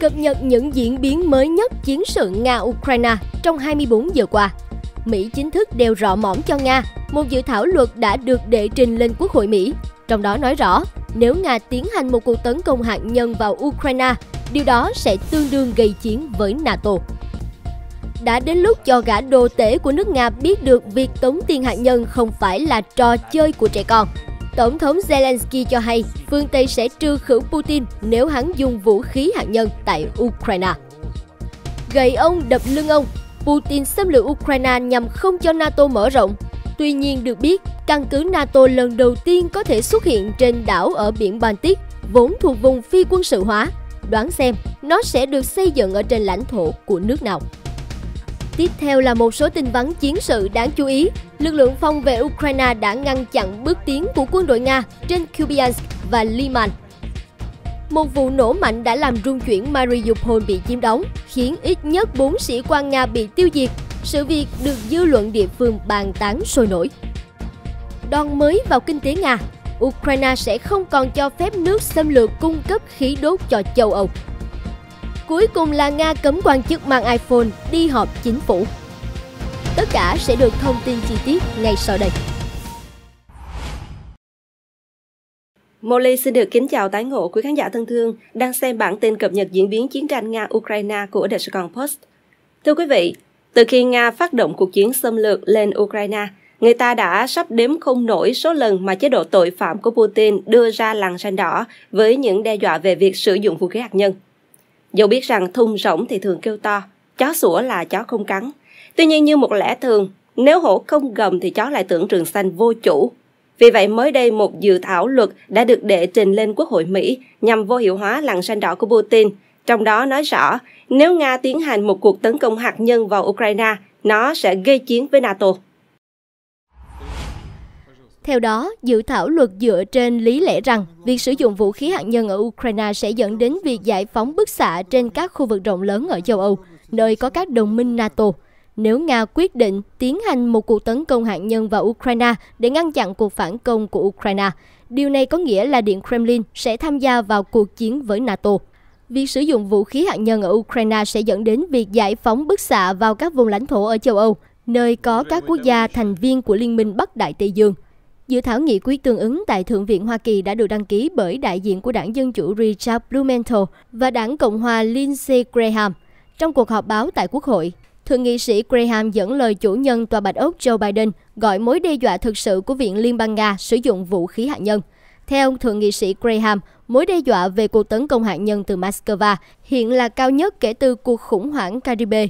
cập nhật những diễn biến mới nhất chiến sự Nga-Ukraine trong 24 giờ qua. Mỹ chính thức đeo rõ mõm cho Nga, một dự thảo luật đã được đệ trình lên Quốc hội Mỹ. Trong đó nói rõ, nếu Nga tiến hành một cuộc tấn công hạt nhân vào Ukraine, điều đó sẽ tương đương gây chiến với NATO. Đã đến lúc cho gã đồ tể của nước Nga biết được việc tống tiền hạt nhân không phải là trò chơi của trẻ con, Tổng thống Zelensky cho hay phương Tây sẽ trừ khử Putin nếu hắn dùng vũ khí hạt nhân tại Ukraine. Gậy ông đập lưng ông, Putin xâm lược Ukraine nhằm không cho NATO mở rộng. Tuy nhiên được biết, căn cứ NATO lần đầu tiên có thể xuất hiện trên đảo ở biển Baltic, vốn thuộc vùng phi quân sự hóa. Đoán xem, nó sẽ được xây dựng ở trên lãnh thổ của nước nào. Tiếp theo là một số tin vắn chiến sự đáng chú ý. Lực lượng phong vệ Ukraine đã ngăn chặn bước tiến của quân đội Nga trên Kupiansk và Liman. Một vụ nổ mạnh đã làm rung chuyển Mariupol bị chiếm đóng, khiến ít nhất 4 sĩ quan Nga bị tiêu diệt. Sự việc được dư luận địa phương bàn tán sôi nổi. Đòn mới vào kinh tế Nga, Ukraine sẽ không còn cho phép nước xâm lược cung cấp khí đốt cho châu Âu. Cuối cùng là Nga cấm quan chức mang iPhone đi họp chính phủ. Tất cả sẽ được thông tin chi tiết ngay sau đây. Molly xin được kính chào tái ngộ quý khán giả thân thương đang xem bản tin cập nhật diễn biến chiến tranh Nga-Ukraine của The Saigon Post. Thưa quý vị, từ khi Nga phát động cuộc chiến xâm lược lên Ukraine, người ta đã sắp đếm không nổi số lần mà chế độ tội phạm của Putin đưa ra làn ranh đỏ với những đe dọa về việc sử dụng vũ khí hạt nhân – Dẫu biết rằng thung rỗng thì thường kêu to, chó sủa là chó không cắn. Tuy nhiên như một lẽ thường, nếu hổ không gầm thì chó lại tưởng trường xanh vô chủ. Vì vậy mới đây một dự thảo luật đã được đệ trình lên Quốc hội Mỹ nhằm vô hiệu hóa lằn xanh đỏ của Putin. Trong đó nói rõ, nếu Nga tiến hành một cuộc tấn công hạt nhân vào Ukraine, nó sẽ gây chiến với NATO. Theo đó, dự thảo luật dựa trên lý lẽ rằng việc sử dụng vũ khí hạt nhân ở Ukraine sẽ dẫn đến việc giải phóng bức xạ trên các khu vực rộng lớn ở châu Âu, nơi có các đồng minh NATO. Nếu Nga quyết định tiến hành một cuộc tấn công hạt nhân vào Ukraine để ngăn chặn cuộc phản công của Ukraine, điều này có nghĩa là Điện Kremlin sẽ tham gia vào cuộc chiến với NATO. Việc sử dụng vũ khí hạt nhân ở Ukraine sẽ dẫn đến việc giải phóng bức xạ vào các vùng lãnh thổ ở châu Âu, nơi có các quốc gia thành viên của Liên minh Bắc Đại Tây Dương – Dự thảo nghị quyết tương ứng tại Thượng viện Hoa Kỳ đã được đăng ký bởi đại diện của đảng Dân Chủ Richard Blumenthal và đảng Cộng hòa Lindsey Graham. Trong cuộc họp báo tại Quốc hội, Thượng nghị sĩ Graham dẫn lời chủ nhân Tòa Bạch Ốc Joe Biden gọi mối đe dọa thực sự của Viện Liên bang Nga sử dụng vũ khí hạt nhân. Theo ông Thượng nghị sĩ Graham, mối đe dọa về cuộc tấn công hạt nhân từ Moscow hiện là cao nhất kể từ cuộc khủng hoảng Caribe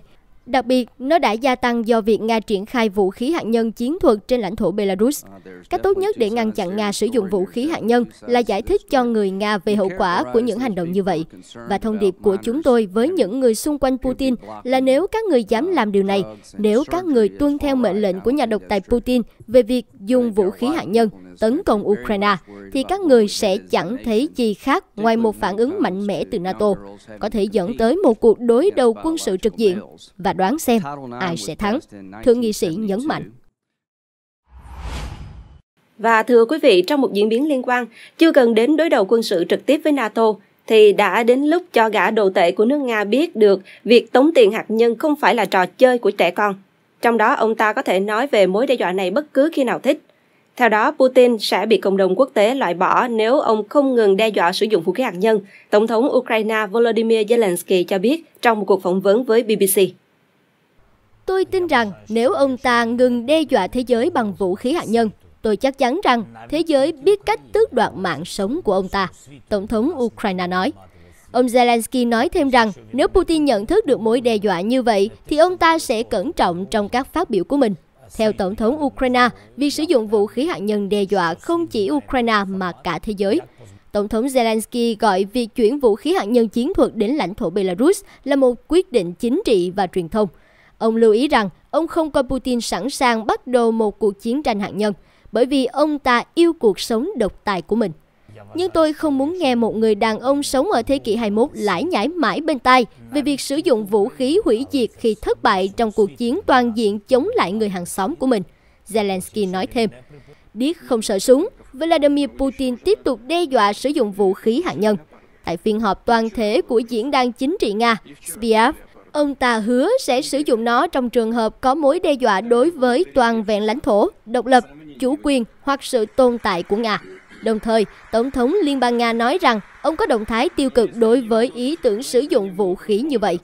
Đặc biệt, nó đã gia tăng do việc Nga triển khai vũ khí hạt nhân chiến thuật trên lãnh thổ Belarus. À, Cách tốt nhất để ngăn chặn Nga sử dụng vũ khí hạt nhân là giải thích cho người Nga về hậu quả của những hành động như vậy. Và thông điệp của chúng tôi với những người xung quanh Putin là nếu các người dám làm điều này, nếu các người tuân theo mệnh lệnh của nhà độc tài Putin về việc dùng vũ khí hạt nhân tấn công Ukraine, thì các người sẽ chẳng thấy gì khác ngoài một phản ứng mạnh mẽ từ NATO, có thể dẫn tới một cuộc đối đầu quân sự trực diện và đoán xem ai sẽ thắng, thượng nghị sĩ nhấn mạnh. Và thưa quý vị, trong một diễn biến liên quan, chưa cần đến đối đầu quân sự trực tiếp với NATO, thì đã đến lúc cho gã đồ tệ của nước Nga biết được việc tống tiền hạt nhân không phải là trò chơi của trẻ con. Trong đó, ông ta có thể nói về mối đe dọa này bất cứ khi nào thích. Theo đó, Putin sẽ bị cộng đồng quốc tế loại bỏ nếu ông không ngừng đe dọa sử dụng vũ khí hạt nhân, Tổng thống Ukraine Volodymyr Zelensky cho biết trong một cuộc phỏng vấn với BBC. Tôi tin rằng nếu ông ta ngừng đe dọa thế giới bằng vũ khí hạt nhân, tôi chắc chắn rằng thế giới biết cách tước đoạt mạng sống của ông ta, Tổng thống Ukraine nói. Ông Zelensky nói thêm rằng nếu Putin nhận thức được mối đe dọa như vậy thì ông ta sẽ cẩn trọng trong các phát biểu của mình. Theo Tổng thống Ukraine, việc sử dụng vũ khí hạt nhân đe dọa không chỉ Ukraine mà cả thế giới. Tổng thống Zelensky gọi việc chuyển vũ khí hạt nhân chiến thuật đến lãnh thổ Belarus là một quyết định chính trị và truyền thông. Ông lưu ý rằng ông không coi Putin sẵn sàng bắt đầu một cuộc chiến tranh hạt nhân, bởi vì ông ta yêu cuộc sống độc tài của mình. Nhưng tôi không muốn nghe một người đàn ông sống ở thế kỷ 21 lải nhải mãi bên tai về việc sử dụng vũ khí hủy diệt khi thất bại trong cuộc chiến toàn diện chống lại người hàng xóm của mình. Zelensky nói thêm, Điếc không sợ súng, Vladimir Putin tiếp tục đe dọa sử dụng vũ khí hạt nhân. Tại phiên họp toàn thể của Diễn đàn Chính trị Nga, Spiav, ông ta hứa sẽ sử dụng nó trong trường hợp có mối đe dọa đối với toàn vẹn lãnh thổ, độc lập, chủ quyền hoặc sự tồn tại của Nga. Đồng thời, Tổng thống Liên bang Nga nói rằng ông có động thái tiêu cực đối với ý tưởng sử dụng vũ khí như vậy.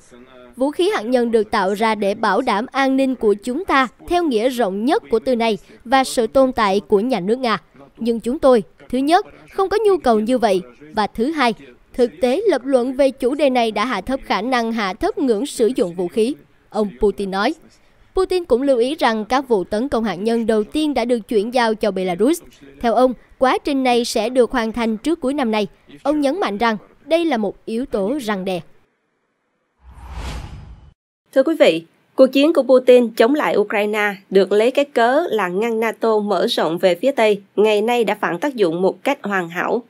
Vũ khí hạt nhân được tạo ra để bảo đảm an ninh của chúng ta theo nghĩa rộng nhất của từ này và sự tồn tại của nhà nước Nga. Nhưng chúng tôi, thứ nhất, không có nhu cầu như vậy, và thứ hai, thực tế lập luận về chủ đề này đã hạ thấp khả năng hạ thấp ngưỡng sử dụng vũ khí. Ông Putin nói, Putin cũng lưu ý rằng các vụ tấn công hạt nhân đầu tiên đã được chuyển giao cho Belarus. Theo ông, quá trình này sẽ được hoàn thành trước cuối năm nay. Ông nhấn mạnh rằng đây là một yếu tố răng đe. Thưa quý vị, cuộc chiến của Putin chống lại Ukraine được lấy cái cớ là ngăn NATO mở rộng về phía Tây, ngày nay đã phản tác dụng một cách hoàn hảo.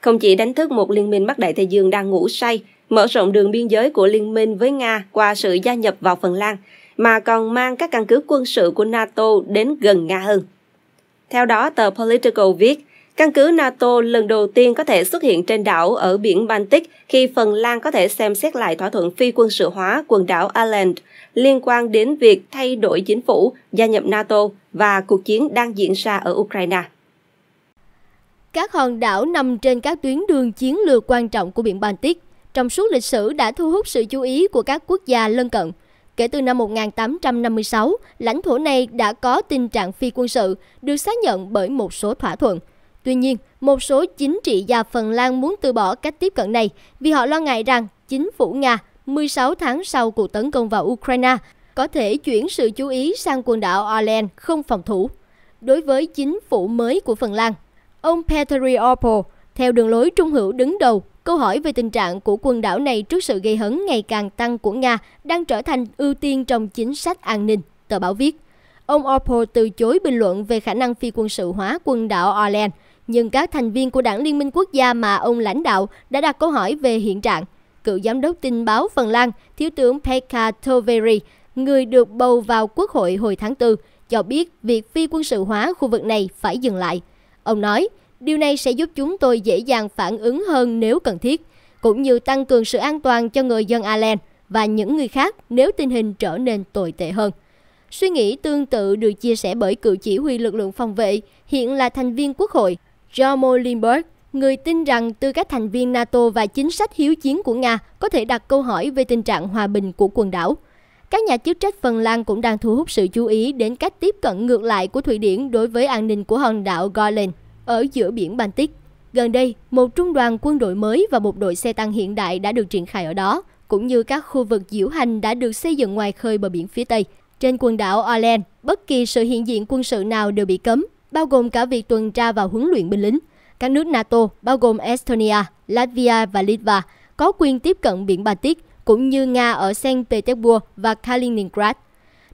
Không chỉ đánh thức một liên minh Bắc Đại Tây Dương đang ngủ say, mở rộng đường biên giới của liên minh với Nga qua sự gia nhập vào Phần Lan, mà còn mang các căn cứ quân sự của NATO đến gần Nga hơn. Theo đó, tờ Political viết, căn cứ NATO lần đầu tiên có thể xuất hiện trên đảo ở biển Baltic khi Phần Lan có thể xem xét lại thỏa thuận phi quân sự hóa quần đảo Åland liên quan đến việc thay đổi chính phủ, gia nhập NATO và cuộc chiến đang diễn ra ở Ukraine. Các hòn đảo nằm trên các tuyến đường chiến lược quan trọng của biển Baltic, trong suốt lịch sử đã thu hút sự chú ý của các quốc gia lân cận – Kể từ năm 1856, lãnh thổ này đã có tình trạng phi quân sự, được xác nhận bởi một số thỏa thuận. Tuy nhiên, một số chính trị gia Phần Lan muốn từ bỏ cách tiếp cận này vì họ lo ngại rằng chính phủ Nga 16 tháng sau cuộc tấn công vào Ukraine có thể chuyển sự chú ý sang quần đảo Ireland không phòng thủ. Đối với chính phủ mới của Phần Lan, ông Petteri Orpo, theo đường lối trung hữu đứng đầu, Câu hỏi về tình trạng của quần đảo này trước sự gây hấn ngày càng tăng của Nga đang trở thành ưu tiên trong chính sách an ninh, tờ báo viết. Ông Orpo từ chối bình luận về khả năng phi quân sự hóa quần đảo Ireland, nhưng các thành viên của đảng Liên minh quốc gia mà ông lãnh đạo đã đặt câu hỏi về hiện trạng. Cựu giám đốc tin báo Phần Lan, Thiếu tướng Pekka Toveri, người được bầu vào Quốc hội hồi tháng 4, cho biết việc phi quân sự hóa khu vực này phải dừng lại. Ông nói, Điều này sẽ giúp chúng tôi dễ dàng phản ứng hơn nếu cần thiết, cũng như tăng cường sự an toàn cho người dân Ireland và những người khác nếu tình hình trở nên tồi tệ hơn. Suy nghĩ tương tự được chia sẻ bởi cựu chỉ huy lực lượng phòng vệ, hiện là thành viên quốc hội, Jomo Lindbergh, người tin rằng tư cách thành viên NATO và chính sách hiếu chiến của Nga có thể đặt câu hỏi về tình trạng hòa bình của quần đảo. Các nhà chức trách Phần Lan cũng đang thu hút sự chú ý đến cách tiếp cận ngược lại của Thụy Điển đối với an ninh của hòn đảo Gotland ở giữa biển Baltic. Gần đây, một trung đoàn quân đội mới và một đội xe tăng hiện đại đã được triển khai ở đó, cũng như các khu vực diễu hành đã được xây dựng ngoài khơi bờ biển phía Tây. Trên quần đảo Orland, bất kỳ sự hiện diện quân sự nào đều bị cấm, bao gồm cả việc tuần tra và huấn luyện binh lính. Các nước NATO, bao gồm Estonia, Latvia và Litva, có quyền tiếp cận biển Baltic, cũng như Nga ở St Petersburg và Kaliningrad,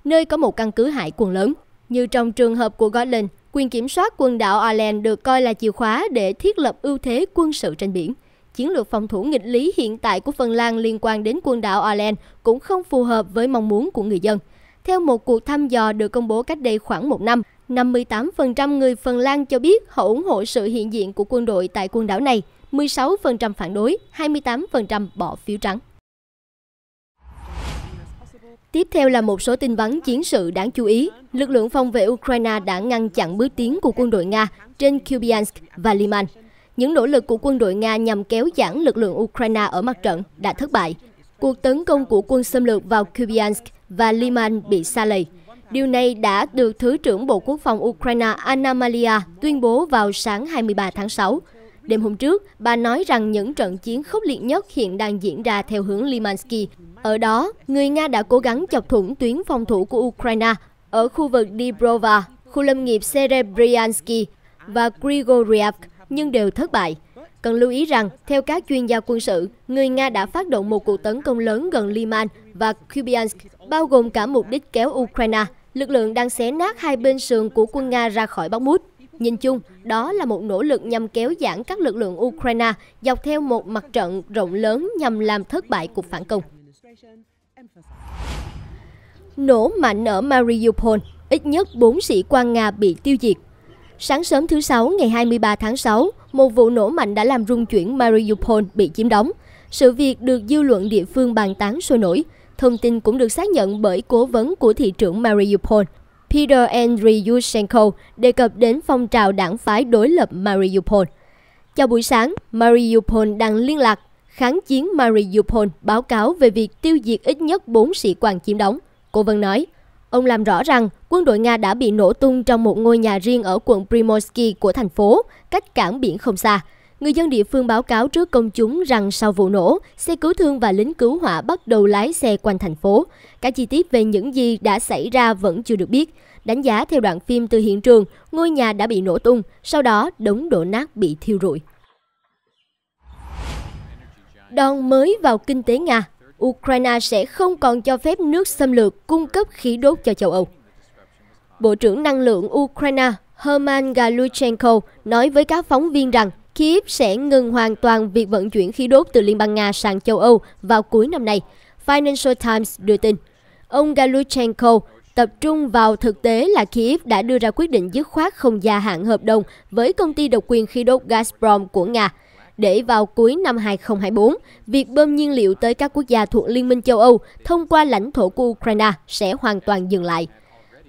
nơi có một căn cứ hải quân lớn. Như trong trường hợp của Gotland, Quyền kiểm soát quần đảo Ireland được coi là chìa khóa để thiết lập ưu thế quân sự trên biển. Chiến lược phòng thủ nghịch lý hiện tại của Phần Lan liên quan đến quần đảo Ireland cũng không phù hợp với mong muốn của người dân. Theo một cuộc thăm dò được công bố cách đây khoảng một năm, 58% người Phần Lan cho biết họ ủng hộ sự hiện diện của quân đội tại quần đảo này, 16% phản đối, 28% bỏ phiếu trắng. Tiếp theo là một số tin vắn chiến sự đáng chú ý. Lực lượng phòng vệ Ukraine đã ngăn chặn bước tiến của quân đội Nga trên Kupiansk và Liman. Những nỗ lực của quân đội Nga nhằm kéo giãn lực lượng Ukraine ở mặt trận đã thất bại. Cuộc tấn công của quân xâm lược vào Kupiansk và Liman bị xa lầy. Điều này đã được Thứ trưởng Bộ Quốc phòng Ukraine Anna Malia tuyên bố vào sáng 23 tháng 6. Đêm hôm trước, bà nói rằng những trận chiến khốc liệt nhất hiện đang diễn ra theo hướng Limansky ở đó, người Nga đã cố gắng chọc thủng tuyến phòng thủ của Ukraine ở khu vực Dibrova, khu lâm nghiệp Serebryansky và Grigoriev, nhưng đều thất bại. Cần lưu ý rằng, theo các chuyên gia quân sự, người Nga đã phát động một cuộc tấn công lớn gần Liman và Kupiansk, bao gồm cả mục đích kéo Ukraine. Lực lượng đang xé nát hai bên sườn của quân Nga ra khỏi Bắc Mút. Nhìn chung, đó là một nỗ lực nhằm kéo giãn các lực lượng Ukraine dọc theo một mặt trận rộng lớn nhằm làm thất bại cuộc phản công. Nổ mạnh ở Mariupol, ít nhất 4 sĩ quan Nga bị tiêu diệt. Sáng sớm thứ Sáu ngày 23 tháng 6, một vụ nổ mạnh đã làm rung chuyển Mariupol bị chiếm đóng. Sự việc được dư luận địa phương bàn tán sôi nổi. Thông tin cũng được xác nhận bởi cố vấn của thị trưởng Mariupol. Peter Andriyushenko đề cập đến phong trào đảng phái đối lập Mariupol. Chào buổi sáng, Mariupol đang liên lạc kháng chiến Mariupol báo cáo về việc tiêu diệt ít nhất 4 sĩ quan chiếm đóng. Cô vấn nói, ông làm rõ rằng quân đội Nga đã bị nổ tung trong một ngôi nhà riêng ở quận Primorsky của thành phố, cách cảng biển không xa. Người dân địa phương báo cáo trước công chúng rằng sau vụ nổ, xe cứu thương và lính cứu hỏa bắt đầu lái xe quanh thành phố. Các chi tiết về những gì đã xảy ra vẫn chưa được biết. Đánh giá theo đoạn phim từ hiện trường, ngôi nhà đã bị nổ tung, sau đó đống đổ nát bị thiêu rụi. Đòn mới vào kinh tế Nga, Ukraine sẽ không còn cho phép nước xâm lược cung cấp khí đốt cho châu Âu. Bộ trưởng Năng lượng Ukraine Herman Galuchenko nói với các phóng viên rằng Kiev sẽ ngừng hoàn toàn việc vận chuyển khí đốt từ Liên bang Nga sang châu Âu vào cuối năm nay, Financial Times đưa tin. Ông Galuchenko tập trung vào thực tế là Kiev đã đưa ra quyết định dứt khoát không gia hạn hợp đồng với công ty độc quyền khí đốt Gazprom của Nga – để vào cuối năm 2024, việc bơm nhiên liệu tới các quốc gia thuộc Liên minh châu Âu thông qua lãnh thổ của Ukraine sẽ hoàn toàn dừng lại.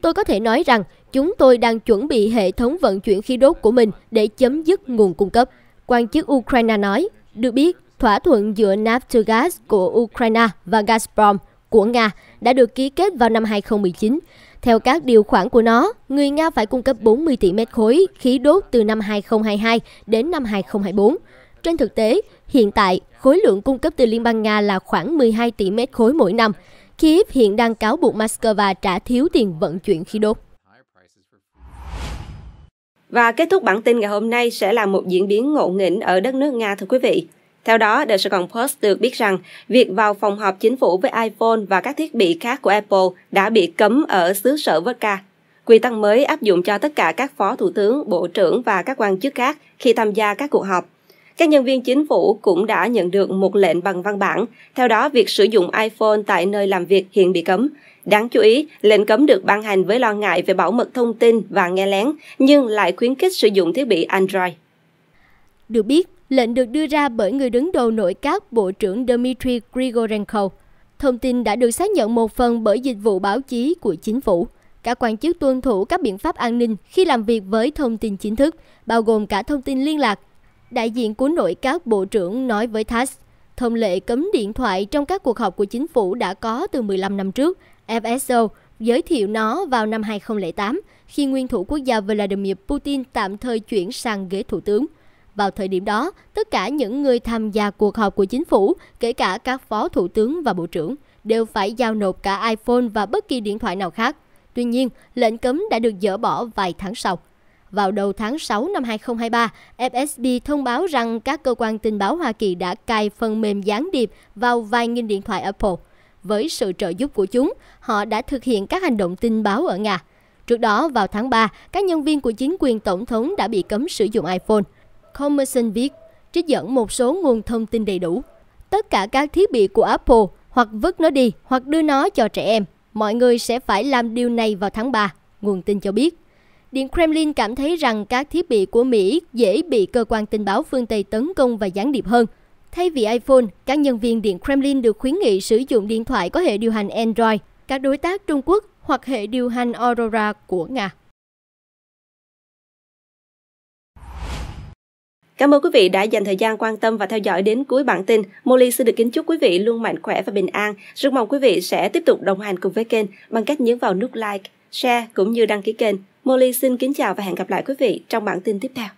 Tôi có thể nói rằng chúng tôi đang chuẩn bị hệ thống vận chuyển khí đốt của mình để chấm dứt nguồn cung cấp. Quan chức Ukraine nói, được biết, thỏa thuận giữa Naftogaz của Ukraine và Gazprom của Nga đã được ký kết vào năm 2019. Theo các điều khoản của nó, người Nga phải cung cấp 40 tỷ mét khối khí đốt từ năm 2022 đến năm 2024. Trên thực tế, hiện tại, khối lượng cung cấp từ Liên bang Nga là khoảng 12 tỷ mét khối mỗi năm. Kiev hiện đang cáo buộc Moscow trả thiếu tiền vận chuyển khí đốt. Và kết thúc bản tin ngày hôm nay sẽ là một diễn biến ngộ nghĩnh ở đất nước Nga thưa quý vị. Theo đó, The Saigon Post được biết rằng việc vào phòng họp chính phủ với iPhone và các thiết bị khác của Apple đã bị cấm ở xứ sở Vodka. Quy tắc mới áp dụng cho tất cả các phó thủ tướng, bộ trưởng và các quan chức khác khi tham gia các cuộc họp. Các nhân viên chính phủ cũng đã nhận được một lệnh bằng văn bản. Theo đó, việc sử dụng iPhone tại nơi làm việc hiện bị cấm. Đáng chú ý, lệnh cấm được ban hành với lo ngại về bảo mật thông tin và nghe lén, nhưng lại khuyến khích sử dụng thiết bị Android. Được biết, lệnh được đưa ra bởi người đứng đầu nội các Bộ trưởng Dmitry Grigorenko. Thông tin đã được xác nhận một phần bởi dịch vụ báo chí của chính phủ. Các quan chức tuân thủ các biện pháp an ninh khi làm việc với thông tin chính thức, bao gồm cả thông tin liên lạc, Đại diện của nội các bộ trưởng nói với TASS, thông lệ cấm điện thoại trong các cuộc họp của chính phủ đã có từ 15 năm trước. FSO giới thiệu nó vào năm 2008 khi nguyên thủ quốc gia Vladimir Putin tạm thời chuyển sang ghế thủ tướng. Vào thời điểm đó, tất cả những người tham gia cuộc họp của chính phủ, kể cả các phó thủ tướng và bộ trưởng, đều phải giao nộp cả iPhone và bất kỳ điện thoại nào khác. Tuy nhiên, lệnh cấm đã được dỡ bỏ vài tháng sau. Vào đầu tháng 6 năm 2023, FSB thông báo rằng các cơ quan tình báo Hoa Kỳ đã cài phần mềm gián điệp vào vài nghìn điện thoại Apple. Với sự trợ giúp của chúng, họ đã thực hiện các hành động tình báo ở Nga. Trước đó, vào tháng 3, các nhân viên của chính quyền tổng thống đã bị cấm sử dụng iPhone. Commerson viết, trích dẫn một số nguồn thông tin đầy đủ. Tất cả các thiết bị của Apple hoặc vứt nó đi hoặc đưa nó cho trẻ em. Mọi người sẽ phải làm điều này vào tháng 3, nguồn tin cho biết. Điện Kremlin cảm thấy rằng các thiết bị của Mỹ dễ bị cơ quan tình báo phương Tây tấn công và gián điệp hơn. Thay vì iPhone, các nhân viên Điện Kremlin được khuyến nghị sử dụng điện thoại có hệ điều hành Android, các đối tác Trung Quốc hoặc hệ điều hành Aurora của Nga. Cảm ơn quý vị đã dành thời gian quan tâm và theo dõi đến cuối bản tin. Molly xin được kính chúc quý vị luôn mạnh khỏe và bình an. Rất mong quý vị sẽ tiếp tục đồng hành cùng với kênh bằng cách nhấn vào nút like, share cũng như đăng ký kênh. Molly xin kính chào và hẹn gặp lại quý vị trong bản tin tiếp theo.